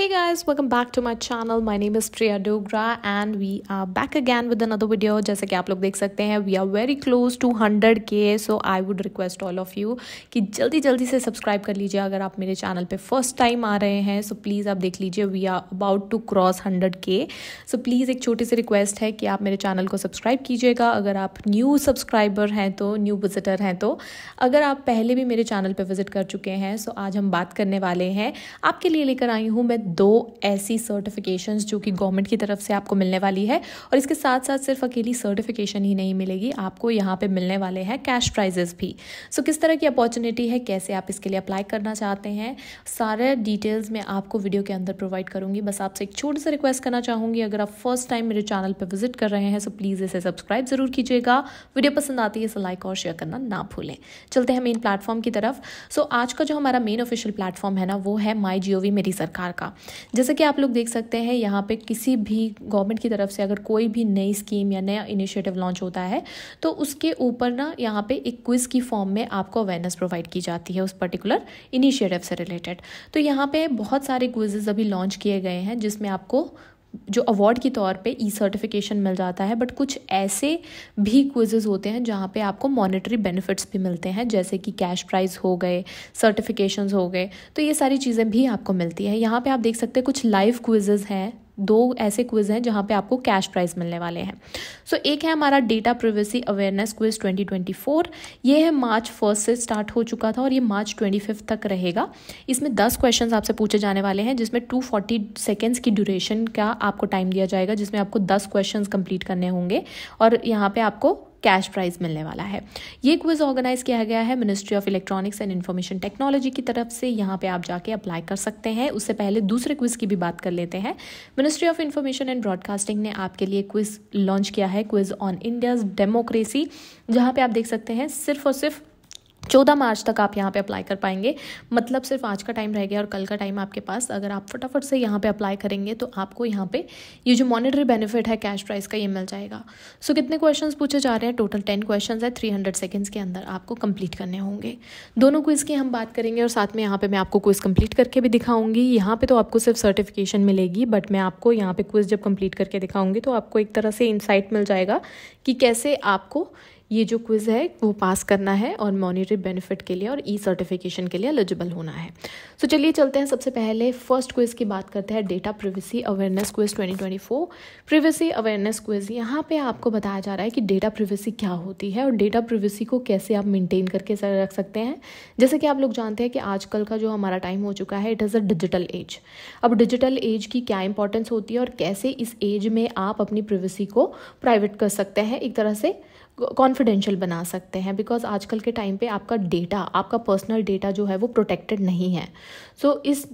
Hey guys, welcome back to my channel. My name is Priya Dogra and we are back again with another video. जैसे कि आप लोग देख सकते हैं we are very close to hundred के so I would request all of you कि जल्दी जल्दी से सब्सक्राइब कर लीजिए अगर आप मेरे चैनल पर फर्स्ट टाइम आ रहे हैं सो so प्लीज़ आप देख लीजिए we are about to cross hundred के सो प्लीज़ एक छोटी सी रिक्वेस्ट है कि आप मेरे चैनल को सब्सक्राइब कीजिएगा अगर आप न्यू सब्सक्राइबर हैं तो न्यू विजिटर हैं तो अगर आप पहले भी मेरे चैनल पर विजिट कर चुके हैं सो so आज हम बात करने वाले हैं आपके लिए लेकर आई हूँ मैं दो ऐसी सर्टिफिकेशन जो कि गवर्नमेंट की तरफ से आपको मिलने वाली है और इसके साथ साथ सिर्फ अकेली सर्टिफिकेशन ही नहीं मिलेगी आपको यहाँ पे मिलने वाले हैं कैश प्राइजेस भी सो so, किस तरह की अपॉर्चुनिटी है कैसे आप इसके लिए अप्लाई करना चाहते हैं सारे डिटेल्स मैं आपको वीडियो के अंदर प्रोवाइड करूंगी बस आपसे एक छोटी सा रिक्वेस्ट करना चाहूँगी अगर आप फर्स्ट टाइम मेरे चैनल पर विजिट कर रहे हैं सो प्लीज़ इसे सब्सक्राइब ज़रूर कीजिएगा वीडियो पसंद आती है इसे लाइक और शेयर करना ना भूलें चलते हैं मेन प्लेटफॉर्म की तरफ सो so, आज का जो हमारा मेन ऑफिशियल प्लेटफॉर्म है ना वो है माई जी मेरी सरकार का जैसे कि आप लोग देख सकते हैं यहाँ पे किसी भी गवर्नमेंट की तरफ से अगर कोई भी नई स्कीम या नया इनिशिएटिव लॉन्च होता है तो उसके ऊपर ना यहाँ पे एक क्विज़ की फॉर्म में आपको अवेयरनेस प्रोवाइड की जाती है उस पर्टिकुलर इनिशिएटिव से रिलेटेड तो यहाँ पे बहुत सारे क्विजेज अभी लॉन्च किए गए हैं जिसमें आपको जो अवार्ड के तौर पे ई सर्टिफिकेशन मिल जाता है बट कुछ ऐसे भी क्विजेज होते हैं जहाँ पे आपको मॉनेटरी बेनिफिट्स भी मिलते हैं जैसे कि कैश प्राइज हो गए सर्टिफिकेशंस हो गए तो ये सारी चीज़ें भी आपको मिलती हैं यहाँ पे आप देख सकते हैं कुछ लाइव क्विजेज हैं दो ऐसे क्विज हैं जहाँ पे आपको कैश प्राइज मिलने वाले हैं सो so, एक है हमारा डेटा प्रिवेसी अवेयरनेस क्विज 2024 ये है मार्च फर्स्ट से स्टार्ट हो चुका था और ये मार्च ट्वेंटी तक रहेगा इसमें दस क्वेश्चन आपसे पूछे जाने वाले हैं जिसमें टू फोर्टी सेकेंड्स की ड्यूरेशन का आपको टाइम दिया जाएगा जिसमें आपको दस क्वेश्चन कंप्लीट करने होंगे और यहाँ पर आपको कैश प्राइज मिलने वाला है ये क्विज ऑर्गेनाइज किया गया है ministry of electronics and information technology की तरफ से यहाँ पे आप जाके अप्लाई कर सकते हैं उससे पहले दूसरे क्विज की भी बात कर लेते हैं ministry of information and broadcasting ने आपके लिए क्विज लॉन्च किया है क्विज ऑन इंडियाज डेमोक्रेसी जहाँ पे आप देख सकते हैं सिर्फ और सिर्फ चौदह मार्च तक आप यहाँ पे अप्लाई कर पाएंगे मतलब सिर्फ आज का टाइम रह गया और कल का टाइम आपके पास अगर आप फटाफट से यहाँ पे अप्लाई करेंगे तो आपको यहाँ पे ये जो मॉनेटरी बेनिफिट है कैश प्राइस का ये मिल जाएगा सो so, कितने क्वेश्चंस पूछे जा रहे हैं टोटल टेन क्वेश्चंस है थ्री हंड्रेड सेकेंड्स के अंदर आपको कंप्लीट करने होंगे दोनों क्विज़ की हम बात करेंगे और साथ में यहाँ पर मैं आपको क्विज़ कम्प्लीट करके भी दिखाऊंगी यहाँ पर तो आपको सिर्फ सर्टिफिकेशन मिलेगी बट मैं आपको यहाँ पर क्विज़ जब कम्प्लीट करके दिखाऊंगी तो आपको एक तरह से इंसाइट मिल जाएगा कि कैसे आपको ये जो क्विज़ है वो पास करना है और मॉनिटरी बेनिफिट के लिए और ई सर्टिफिकेशन के लिए एलिजिबल होना है सो so, चलिए चलते हैं सबसे पहले फर्स्ट क्विज़ की बात करते हैं data privacy awareness quiz 2024 privacy awareness quiz यहाँ पे आपको बताया जा रहा है कि डेटा प्रिवेसी क्या होती है और डेटा प्रिवेसी को कैसे आप मेनटेन करके रख सकते हैं जैसे कि आप लोग जानते हैं कि आजकल का जो हमारा टाइम हो चुका है it is a digital age अब डिजिटल एज की क्या इंपॉर्टेंस होती है और कैसे इस एज में आप अपनी प्रिवेसी को प्राइवेट कर सकते हैं एक तरह से कॉन्फिडेंशियल बना सकते हैं बिकॉज आजकल के टाइम पे आपका डेटा आपका पर्सनल डेटा जो है वो प्रोटेक्टेड नहीं है सो so, इस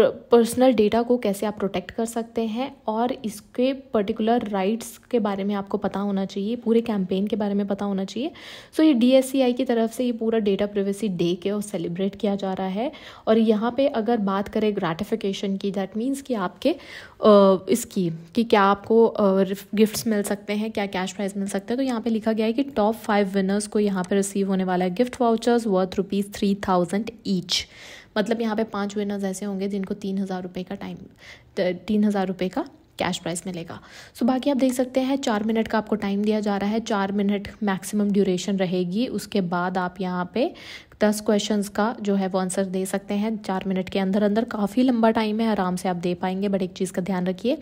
पर्सनल डेटा को कैसे आप प्रोटेक्ट कर सकते हैं और इसके पर्टिकुलर राइट्स के बारे में आपको पता होना चाहिए पूरे कैंपेन के बारे में पता होना चाहिए सो so, ये डी की तरफ से ये पूरा डेटा प्रिवेसी डे के और सेलिब्रेट किया जा रहा है और यहाँ पे अगर बात करें ग्रेटिफिकेशन की दैट मीन्स कि आपके इसकी कि क्या आपको गिफ्ट्स मिल सकते हैं क्या कैश प्राइज मिल सकते हैं तो यहाँ पर लिखा गया है कि टॉप फाइव विनर्स को यहाँ पर रिसीव होने वाला है gift vouchers worth rupees three thousand each मतलब यहाँ पे पांच विनर्स ऐसे होंगे जिनको तीन हज़ार रुपये का टाइम तीन हज़ार रुपये का कैश प्राइस मिलेगा सो बाकी आप देख सकते हैं चार मिनट का आपको टाइम दिया जा रहा है चार मिनट मैक्सिमम ड्यूरेशन रहेगी उसके बाद आप यहाँ पे दस क्वेश्चन का जो है वो आंसर दे सकते हैं चार मिनट के अंदर अंदर काफ़ी लंबा टाइम है आराम से आप दे पाएंगे बट एक चीज़ का ध्यान रखिए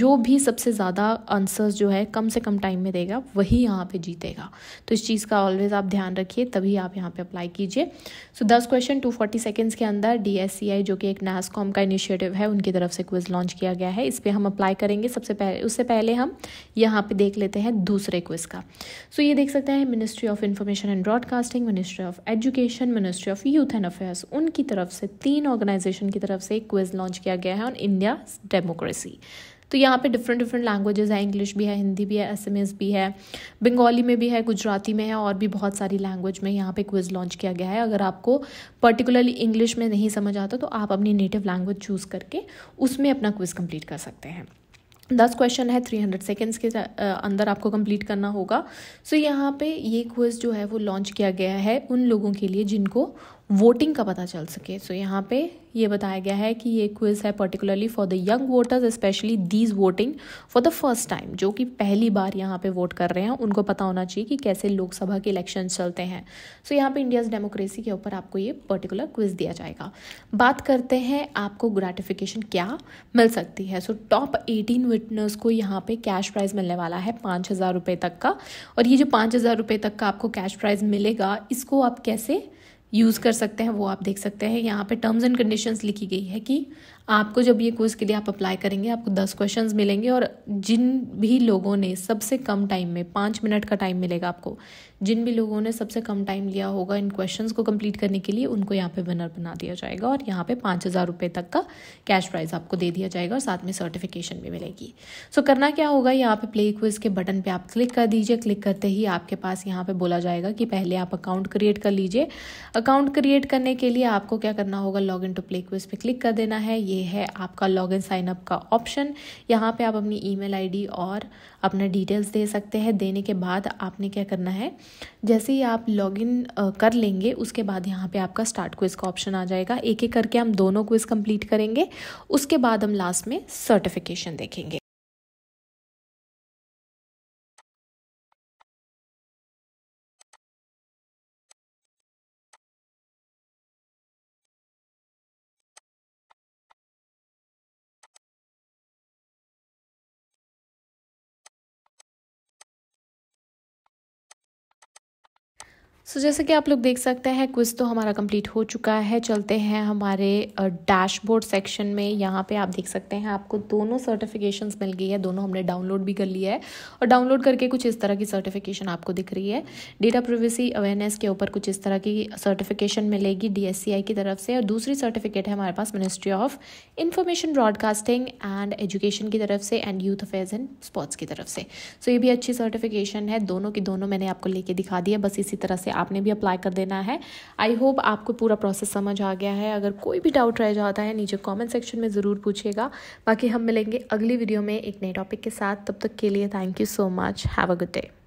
जो भी सबसे ज़्यादा आंसर्स जो है कम से कम टाइम में देगा वही यहाँ पे जीतेगा तो इस चीज़ का ऑलवेज़ आप ध्यान रखिए तभी आप यहाँ पे अप्लाई कीजिए सो दस क्वेश्चन टू फोर्टी सेकेंड्स के अंदर डी जो कि एक नैसकॉम का इनिशिएटिव है उनकी तरफ से क्विज लॉन्च किया गया है इस पर हम अप्लाई करेंगे सबसे पहले उससे पहले हम यहाँ पर देख लेते हैं दूसरे क्विज का सो so, ये देख सकते हैं ministry of information and broadcasting ministry of education information ministry of youth and affairs उनकी तरफ से तीन ऑर्गेनाइजेशन की तरफ से एक क्विज लॉन्च किया गया है ऑन इंडिया डेमोक्रेसी तो यहाँ पे डिफरेंट डिफरेंट लैंग्वेजेस है इंग्लिश भी है हिंदी भी है एस भी है बंगाली में भी है गुजराती में है और भी बहुत सारी लैंग्वेज में यहाँ पे क्विज़ लॉन्च किया गया है अगर आपको पर्टिकुलरली इंग्लिश में नहीं समझ आता तो आप अपनी नेटिव लैंग्वेज चूज़ करके उसमें अपना क्विज़ कंप्लीट कर सकते हैं दस क्वेश्चन है थ्री हंड्रेड सेकेंड्स के अंदर आपको कंप्लीट करना होगा सो so, यहाँ पे ये क्विज जो है वो लॉन्च किया गया है उन लोगों के लिए जिनको वोटिंग का पता चल सके सो so, यहाँ पे ये बताया गया है कि ये क्विज़ है particularly for the young voters specially these voting for the first time जो कि पहली बार यहाँ पे वोट कर रहे हैं उनको पता होना चाहिए कि कैसे लोकसभा के इलेक्शन चलते हैं सो so, यहाँ पे इंडियाज़ डेमोक्रेसी के ऊपर आपको ये पर्टिकुलर क्विज़ दिया जाएगा बात करते हैं आपको ग्रेटिफिकेशन क्या मिल सकती है सो टॉप एटीन विटनर्स को यहाँ पे कैश प्राइज़ मिलने वाला है पाँच हज़ार रुपये तक का और ये जो पाँच हज़ार रुपये तक का आपको कैश प्राइज़ मिलेगा इसको आप कैसे यूज़ कर सकते हैं वो आप देख सकते हैं यहाँ पे टर्म्स एंड कंडीशंस लिखी गई है कि आपको जब ये कोर्स के लिए आप अप्लाई करेंगे आपको दस क्वेश्चन मिलेंगे और जिन भी लोगों ने सबसे कम टाइम में पाँच मिनट का टाइम मिलेगा आपको जिन भी लोगों ने सबसे कम टाइम लिया होगा इन क्वेश्चन को कम्प्लीट करने के लिए उनको यहाँ पर विनर बना दिया जाएगा और यहाँ पर पाँच हज़ार रुपये तक का कैश प्राइज़ आपको दे दिया जाएगा और साथ में सर्टिफिकेशन भी मिलेगी सो करना क्या होगा यहाँ पर प्ले क्विज के बटन पर आप क्लिक कर दीजिए क्लिक करते ही आपके पास यहाँ पर बोला जाएगा कि पहले आप अकाउंट क्रिएट कर लीजिए अकाउंट क्रिएट करने के लिए आपको क्या करना होगा log in to play quiz पर क्लिक कर देना है ये है आपका लॉग इन साइन अप का ऑप्शन यहाँ पे आप अपनी ईमेल आईडी और अपना डिटेल्स दे सकते हैं देने के बाद आपने क्या करना है जैसे ही आप लॉग इन कर लेंगे उसके बाद यहाँ पे आपका स्टार्ट क्विज़ का ऑप्शन आ जाएगा एक एक करके हम दोनों क्विज़ कंप्लीट करेंगे उसके बाद हम लास्ट में सर्टिफिकेशन देखेंगे सो so, जैसे कि आप लोग देख सकते हैं क्विज तो हमारा कंप्लीट हो चुका है चलते हैं हमारे डैशबोर्ड सेक्शन में यहाँ पे आप देख सकते हैं आपको दोनों सर्टिफिकेशंस मिल गई है दोनों हमने डाउनलोड भी कर लिया है और डाउनलोड करके कुछ इस तरह की सर्टिफिकेशन आपको दिख रही है डेटा प्रिवेसी अवेयरनेस के ऊपर कुछ इस तरह की सर्टिफिकेशन मिलेगी डी की तरफ से और दूसरी सर्टिफिकेट है हमारे पास ministry of information broadcasting and education की तरफ से and youth affairs and sports की तरफ से सो so, ये भी अच्छी सर्टिफिकेशन है दोनों की दोनों मैंने आपको लेके दिखा दिया बस इसी तरह से आपने भी अप्लाई कर देना है आई होप आपको पूरा प्रोसेस समझ आ गया है अगर कोई भी डाउट रह जाता है नीचे कॉमेंट सेक्शन में ज़रूर पूछिएगा बाकी हम मिलेंगे अगली वीडियो में एक नए टॉपिक के साथ तब तक के लिए thank you so much have a good day